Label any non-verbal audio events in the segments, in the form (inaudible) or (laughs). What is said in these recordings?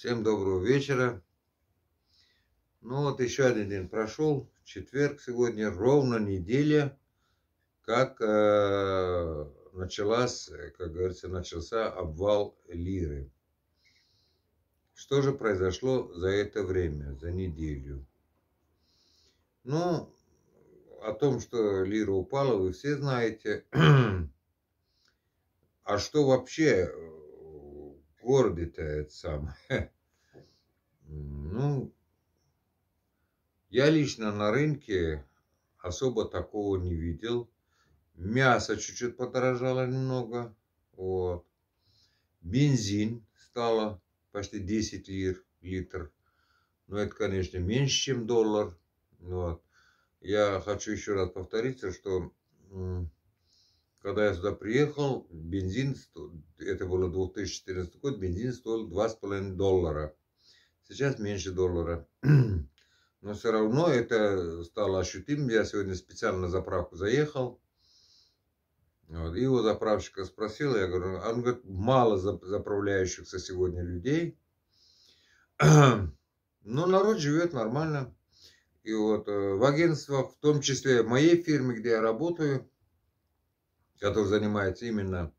Всем доброго вечера. Ну вот еще один день прошел. Четверг сегодня, ровно неделя, как э, началась, как говорится, начался обвал лиры. Что же произошло за это время, за неделю? Ну, о том, что лира упала, вы все знаете. (clears throat) а что вообще гордый это самое. Ну, я лично на рынке особо такого не видел. Мясо чуть-чуть подорожало немного. Вот. Бензин стало почти 10 лир, литр. Но ну, это, конечно, меньше, чем доллар. Вот. Я хочу еще раз повториться, что когда я сюда приехал, бензин, это было 2014 год, бензин стоил 2,5 доллара. Сейчас меньше доллара. (clears throat) Но все равно это стало ощутимым. Я сегодня специально на заправку заехал. Вот, и у заправщика спросил, я говорю, он «А, ну, говорит, мало заправляющихся сегодня людей. (clears throat) Но народ живет нормально. И вот э, в агентствах, в том числе в моей фирме, где я работаю, который занимается именно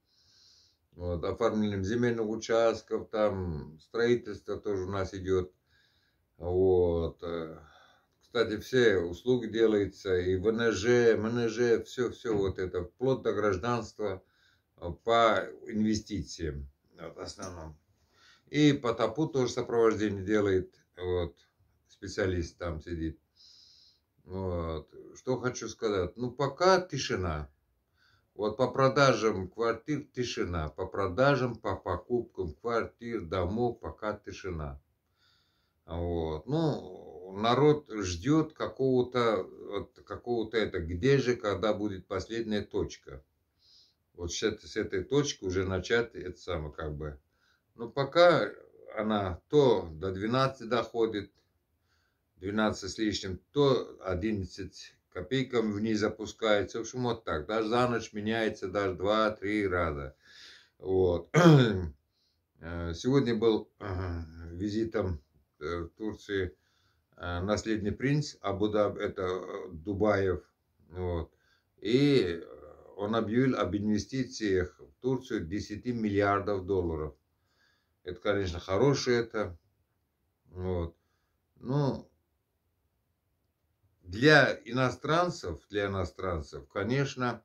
вот, оформлением земельных участков, там строительство тоже у нас идет. Вот. Э. Кстати, все услуги делаются, и ВНЖ, МНЖ, все-все вот это, вплоть до гражданства э, по инвестициям вот, в основном. И по ТАПу тоже сопровождение делает, вот, специалист там сидит. Вот. Что хочу сказать, ну пока тишина. Вот по продажам квартир тишина. По продажам, по покупкам квартир, домов пока тишина. Вот. Ну, народ ждет какого-то, вот, какого-то это, где же, когда будет последняя точка. Вот с этой, с этой точки уже начать это самое как бы. Но пока она то до 12 доходит, 12 с лишним, то 11 копейкам вниз запускается, В общем, вот так. Даже за ночь меняется даже 2-3 раза. Вот. (clears throat) Э, сегодня был э, визитом э, в Турции наследный принц Абуда, это Дубаев. Вот. И он объявил об инвестициях в Турцию 10 миллиардов долларов. Это, конечно, хорошее это. Вот. для иностранцев, для иностранцев, конечно,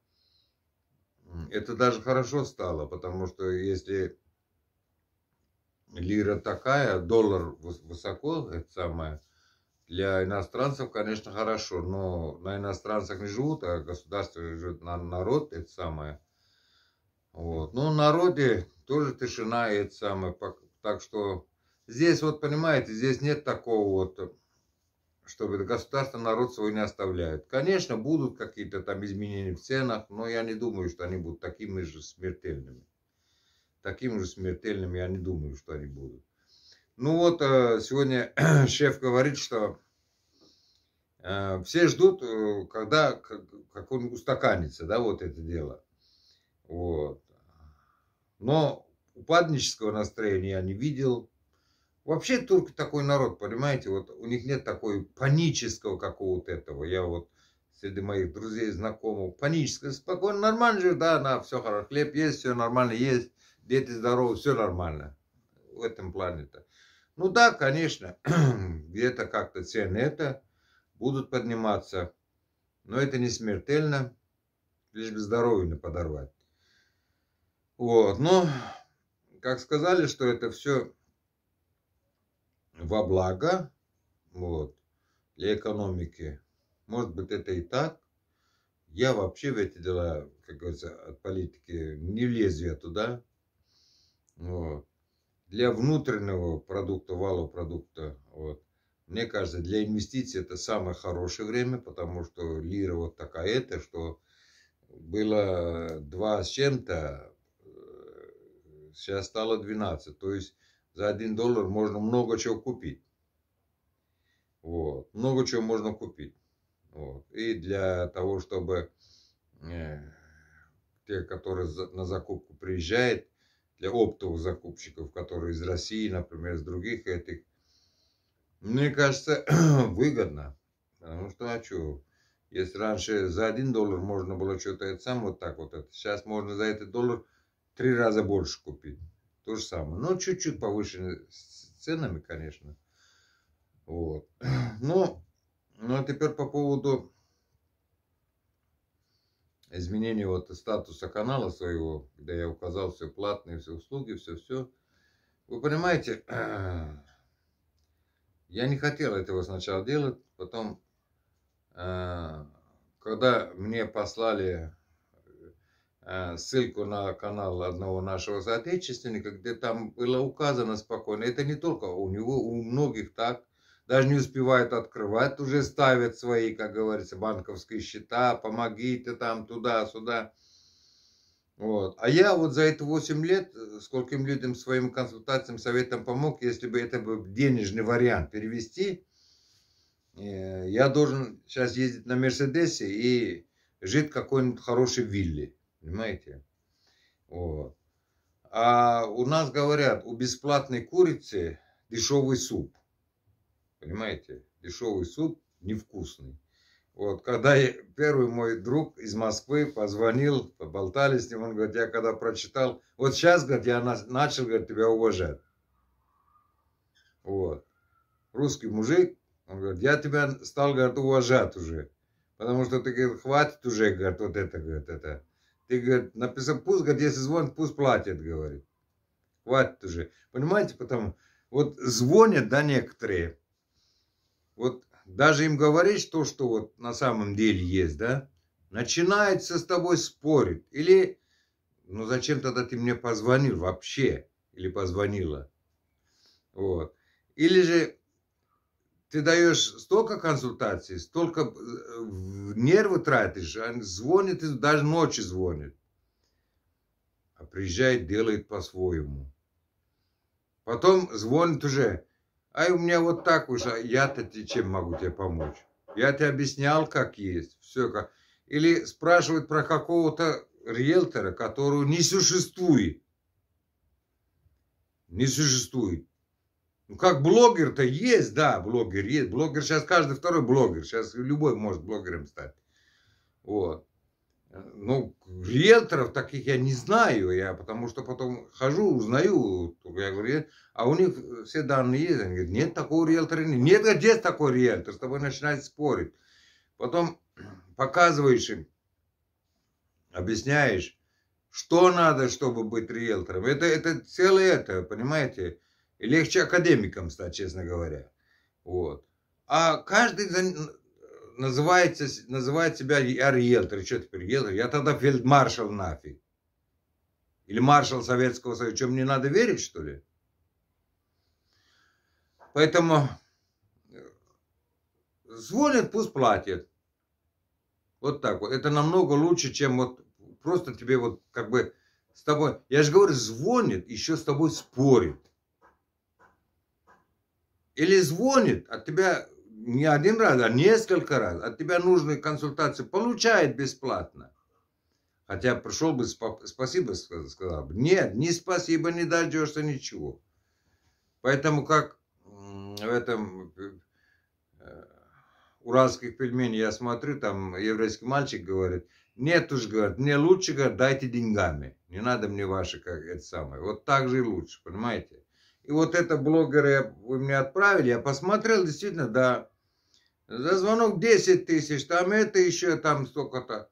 это даже хорошо стало, потому что если лира такая, доллар высоко, это самое, для иностранцев, конечно, хорошо, но на иностранцах не живут, а государство живет на народ, это самое. Вот. Ну, народе тоже тишина, это самое. Так что здесь, вот понимаете, здесь нет такого вот чтобы государство, народ свой не оставляют. Конечно, будут какие-то там изменения в ценах, но я не думаю, что они будут такими же смертельными. Такими же смертельными я не думаю, что они будут. Ну вот, э, сегодня (clears throat) шеф говорит, что э, все ждут, э, когда как он устаканится, да, вот это дело. Вот. Но упаднического настроения я не видел. Вообще турки такой народ, понимаете, вот у них нет такой панического какого-то этого. Я вот среди моих друзей, знакомых, паническое, спокойно, нормально же, да, на все хорошо, хлеб есть, все нормально есть, дети здоровы, все нормально в этом плане-то. Ну да, конечно, (clears throat) где-то как-то цены это будут подниматься, но это не смертельно, лишь бы здоровье не подорвать. Вот, но ну, как сказали, что это все во благо вот, для экономики. Может быть, это и так. Я вообще в эти дела, как говорится, от политики не влезу я туда. Вот. Для внутреннего продукта, валового продукта, вот, мне кажется, для инвестиций это самое хорошее время, потому что лира вот такая это, что было два с чем-то, сейчас э, стало 12. То есть за один доллар можно много чего купить. Вот. Много чего можно купить. Вот. И для того, чтобы э, те, которые за, на закупку приезжают, для оптовых закупщиков, которые из России, например, из других этих, мне кажется, (clears throat) выгодно. Потому что, а что, если раньше за один доллар можно было что-то это сам вот так вот, это, сейчас можно за этот доллар три раза больше купить. То же самое. Ну, чуть-чуть повышены ценами, конечно. Вот. (clears throat) Но, ну а теперь по поводу изменения вот статуса канала своего, когда я указал все платные, все услуги, все-все. Вы понимаете, (clears throat) я не хотел этого сначала делать, потом, э, когда мне послали Э, ссылку на канал одного нашего соотечественника, где там было указано спокойно. Это не только у него, у многих так. Даже не успевают открывать, уже ставят свои, как говорится, банковские счета, помогите там туда-сюда. Вот. А я вот за эти 8 лет, э, скольким людям своим консультациям, советам помог, если бы это был денежный вариант перевести, э, я должен сейчас ездить на Мерседесе и жить в какой-нибудь хорошей вилле. Понимаете? Вот. А у нас говорят, у бесплатной курицы дешевый суп. Понимаете? Дешевый суп невкусный. Вот, когда я, первый мой друг из Москвы позвонил, поболтали с ним, он говорит, я когда прочитал, вот сейчас, говорит, я на, начал, говорит, тебя уважать. Вот. Русский мужик, он говорит, я тебя стал, говорит, уважать уже. Потому что ты, говорит, хватит уже, говорит, вот это, говорит, это. Ты, говорит, написал, пусть, говорит, если звонит, пусть платит, говорит. Хватит уже. Понимаете, потому вот звонят, да, некоторые. Вот даже им говорить то, что вот на самом деле есть, да, начинается с тобой спорить. Или, ну зачем тогда ты мне позвонил вообще? Или позвонила? Вот. Или же ты даешь столько консультаций, столько э, нервы тратишь, Они а звонят, и даже ночью звонят. А приезжает, делает по-своему. Потом звонит уже, ай у меня вот так уже, а я-то чем могу тебе помочь? Я тебе объяснял, как есть, все как. Или спрашивают про какого-то риэлтора, которого не существует. Не существует. Ну, как блогер-то есть, да, блогер есть. Блогер сейчас каждый второй блогер. Сейчас любой может блогером стать. Вот. Э, ну, риэлторов таких я не знаю, я потому что потом хожу, узнаю, я говорю, а у них все данные есть, они говорят, нет такого риэлтора, нет, нет а где такой риэлтор, с тобой начинают спорить. Потом (clears throat) показываешь им, объясняешь, что надо, чтобы быть риэлтором. Это, это целое это, понимаете, Легче академикам стать, честно говоря. Вот. А каждый называет, называет себя я риэлтор, что теперь риэлтор, я тогда фельдмаршал нафиг. Или маршал Советского Союза, чем мне надо верить, что ли? Поэтому э, звонят, пусть платят. Вот так вот. Это намного лучше, чем вот просто тебе вот как бы с тобой. Я же говорю, звонит, еще с тобой спорит или звонит, от тебя не один раз, а несколько раз, от тебя нужные консультации получает бесплатно. Хотя пришел бы, спасибо сказал бы. Нет, ни спасибо не дождешься ничего. Поэтому как в этом э, уральских пельменей я смотрю, там еврейский мальчик говорит, нет уж, говорит, мне лучше, говорит, дайте деньгами. Не надо мне ваши, как это самое. Вот так же и лучше, понимаете? И вот это блогеры вы мне отправили, я посмотрел, действительно, да. За звонок 10 тысяч, там это еще, там столько-то.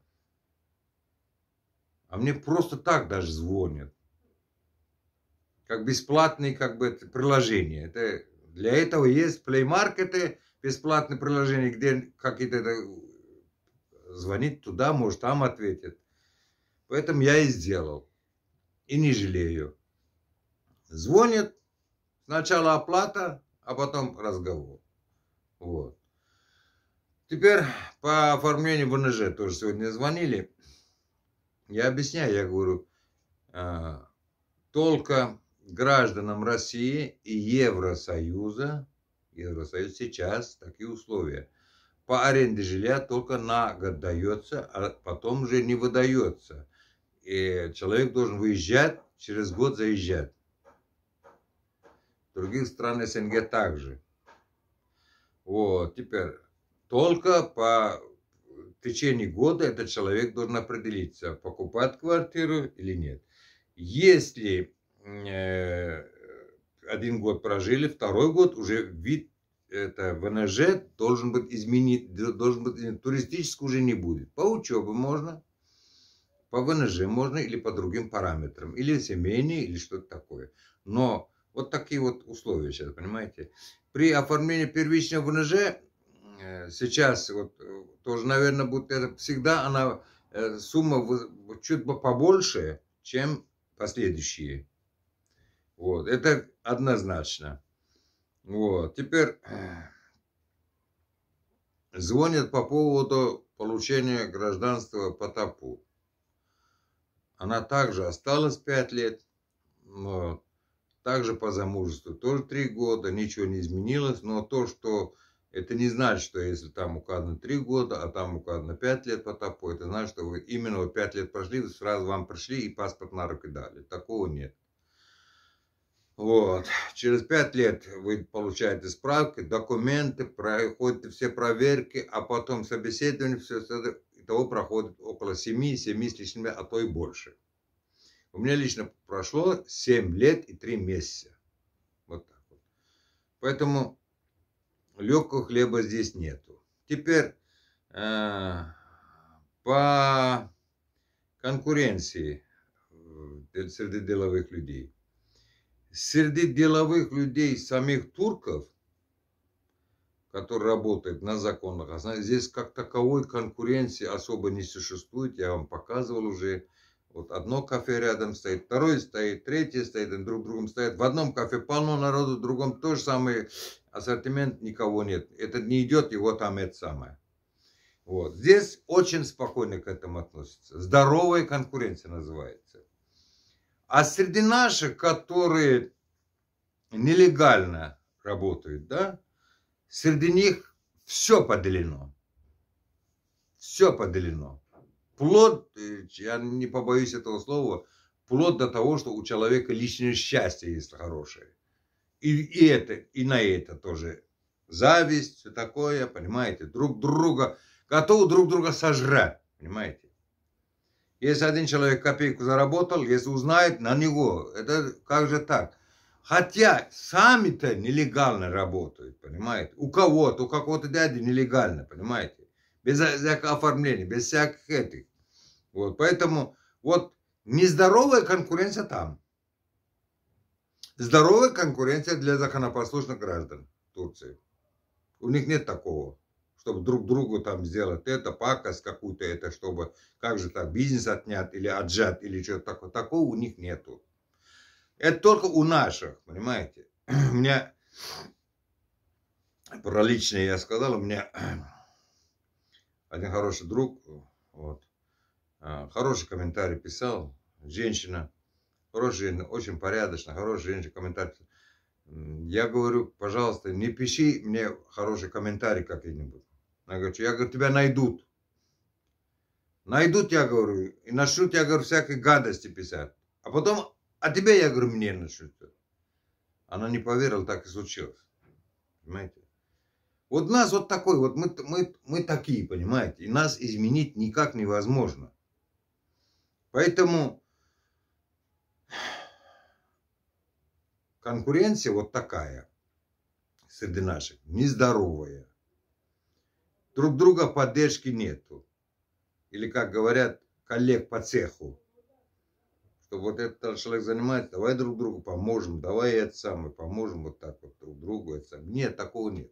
А мне просто так даже звонят. Как бесплатные как бы это приложения. Это, для этого есть плеймаркеты, бесплатные приложения, где какие-то звонить туда, может, там ответит. Поэтому я и сделал. И не жалею. Звонит, Сначала оплата, а потом разговор. Вот. Теперь по оформлению ВНЖ тоже сегодня звонили. Я объясняю, я говорю, а, только гражданам России и Евросоюза, Евросоюз сейчас такие условия, по аренде жилья только на год дается, а потом уже не выдается. И человек должен выезжать, через год заезжать других стран СНГ также. Вот, теперь, только по течение года этот человек должен определиться, покупать квартиру или нет. Если э, один год прожили, второй год уже вид это ВНЖ должен быть изменить, должен быть туристический уже не будет. По учебе можно, по ВНЖ можно или по другим параметрам, или семейный, или что-то такое. Но вот такие вот условия сейчас, понимаете. При оформлении первичного ВНЖ э, сейчас, вот э, тоже, наверное, будет это всегда, она э, сумма чуть побольше, чем последующие. Вот, это однозначно. Вот, теперь звонят по поводу получения гражданства по тапу. Она также осталась 5 лет. Вот также по замужеству, тоже три года, ничего не изменилось, но то, что это не значит, что если там указано три года, а там указано пять лет по тапу, это значит, что вы именно пять лет прошли, сразу вам пришли и паспорт на руки дали. Такого нет. Вот. Через пять лет вы получаете справки, документы, проходите все проверки, а потом собеседование, все это, того проходит около семи, семи с лишним, а то и больше. У меня лично прошло 7 лет и 3 месяца. Вот так вот. Поэтому легкого хлеба здесь нету. Теперь э, по конкуренции э, среди деловых людей. Среди деловых людей самих турков, которые работают на законах, а здесь как таковой конкуренции особо не существует. Я вам показывал уже вот одно кафе рядом стоит, второе стоит, третье стоит, друг другом стоят. В одном кафе полно народу, в другом же самое ассортимент, никого нет. Это не идет, его там это самое. Вот. Здесь очень спокойно к этому относится, Здоровая конкуренция называется. А среди наших, которые нелегально работают, да, среди них все поделено. Все поделено. Плод, э, я не побоюсь этого слова, плод до того, что у человека личное счастье есть хорошее. И, и это, и на это тоже зависть, все такое, понимаете, друг друга, готовы друг друга сожрать, понимаете. Если один человек копейку заработал, если узнает, на него, это как же так? Хотя сами-то нелегально работают, понимаете? У кого-то, у какого-то дяди нелегально, понимаете? без всякого э, оформления, без всяких этих. Вот, поэтому вот нездоровая конкуренция там. Здоровая конкуренция для законопослушных граждан Турции. У них нет такого, чтобы друг другу там сделать это, пакость какую-то, это чтобы, как же так бизнес отнят или отжат, или что-то такое. Такого у них нету. Это только у наших, понимаете? (clears throat) У меня про личное я сказал, у меня один хороший друг, вот, а, хороший комментарий писал, женщина, хорошая очень порядочно, хорошая женщина, комментарий писал. Я говорю, пожалуйста, не пиши мне хороший комментарий какие-нибудь. Она говорит, я говорю, тебя найдут. Найдут, я говорю, и начнут, я говорю, всякой гадости писать. А потом, а тебе, я говорю, мне начнут. Она не поверила, так и случилось. Понимаете? Вот нас вот такой, вот мы, мы, мы такие, понимаете, и нас изменить никак невозможно. Поэтому конкуренция вот такая среди наших, нездоровая. Друг друга поддержки нету. Или, как говорят, коллег по цеху. Что вот этот человек занимается, давай друг другу поможем, давай это самое поможем вот так вот друг другу. Это самое. Нет, такого нет.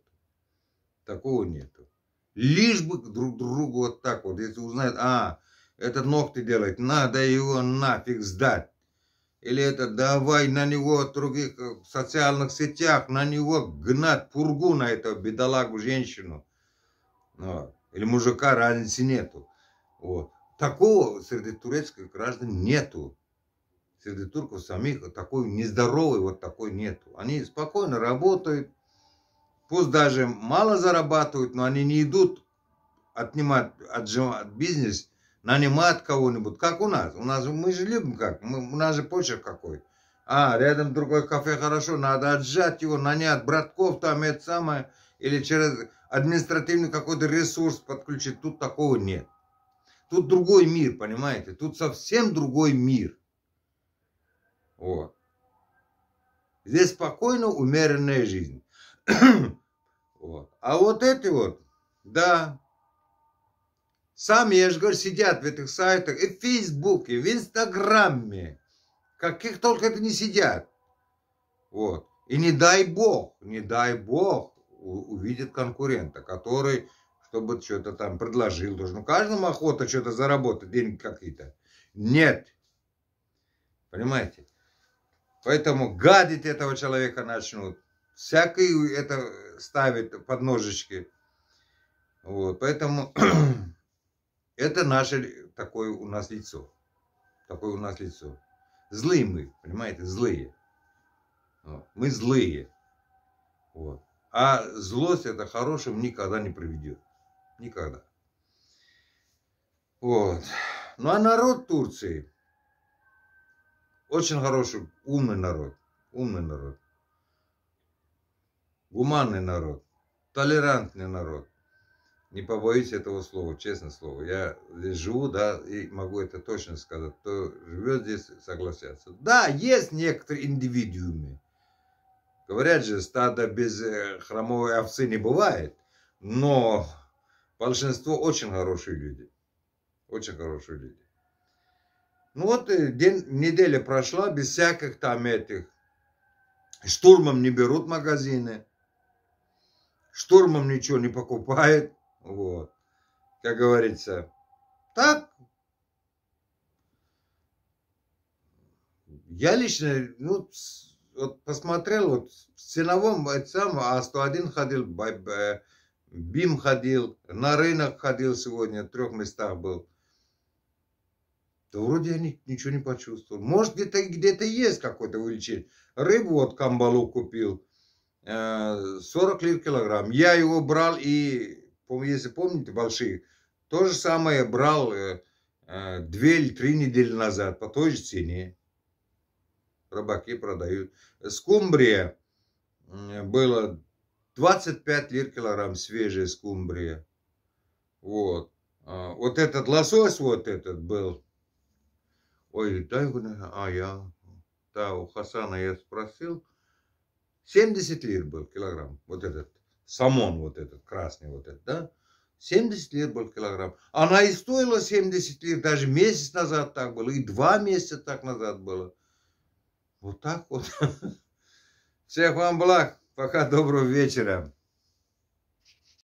Такого нету. Лишь бы друг другу вот так вот, если узнают, а, этот ногти делает, надо его нафиг сдать. Или это давай на него в других э, социальных сетях, на него гнать пургу на этого бедолагу женщину. Вот. Ну, или мужика разницы нету. Вот. Такого среди турецких граждан нету. Среди турков самих такой нездоровый вот такой нету. Они спокойно работают, Пусть даже мало зарабатывают, но они не идут отнимать, отжимать бизнес, нанимать кого-нибудь, как у нас. У нас мы же любим как, мы, у нас же почерк какой. А, рядом другой кафе хорошо, надо отжать его, нанять братков там, это самое, или через административный какой-то ресурс подключить. Тут такого нет. Тут другой мир, понимаете? Тут совсем другой мир. Вот. Здесь спокойно, умеренная жизнь. (clears throat) (clears throat) Вот. А вот эти вот, да, сами, я же говорю, сидят в этих сайтах, и в Фейсбуке, в Инстаграме, каких только это не сидят. Вот. И не дай бог, не дай бог увидит конкурента, который, чтобы что-то там предложил, должен ну, каждому охота что-то заработать, деньги какие-то. Нет. Понимаете? Поэтому гадить этого человека начнут всякое это ставит под ножички. Вот, поэтому (clears throat) это наше такое у нас лицо. Такое у нас лицо. Злые мы, понимаете, злые. Мы злые. Вот. А злость это хорошим никогда не приведет. Никогда. Вот. Ну а народ Турции очень хороший, умный народ. Умный народ. Гуманный народ, толерантный народ. Не побоюсь этого слова, честное слово. Я здесь живу, да, и могу это точно сказать. Кто живет здесь, согласятся. Да, есть некоторые индивидуумы. Говорят же, стадо без э, хромовой овцы не бывает. Но большинство очень хорошие люди. Очень хорошие люди. Ну вот э, день, неделя прошла без всяких там этих. Штурмом не берут магазины штурмом ничего не покупает. Вот. Как говорится, так. Я лично, ну, вот посмотрел, вот в ценовом сам А101 ходил, БИМ ходил, на рынок ходил сегодня, в трех местах был. Да вроде я ничего не почувствовал. Может, где-то где, -то, есть какое-то увеличение. Рыбу вот камбалу купил. 40 э, лир килограмм. Я его брал и, если помните, большие, то же самое брал 2 э, э, или 3 недели назад по той же цене. Рыбаки продают. Скумбрия было 25 лир килограмм свежая скумбрия. Вот. А, вот этот лосось вот этот был. Ой, дай, а я, да, у Хасана я спросил, 70 лир был килограмм, вот этот самон, вот этот красный, вот этот, да? 70 лир был килограмм. Она и стоила 70 лир, даже месяц назад так было, и два месяца так назад было. Вот так вот. (laughs) Всех вам благ. Пока доброго вечера.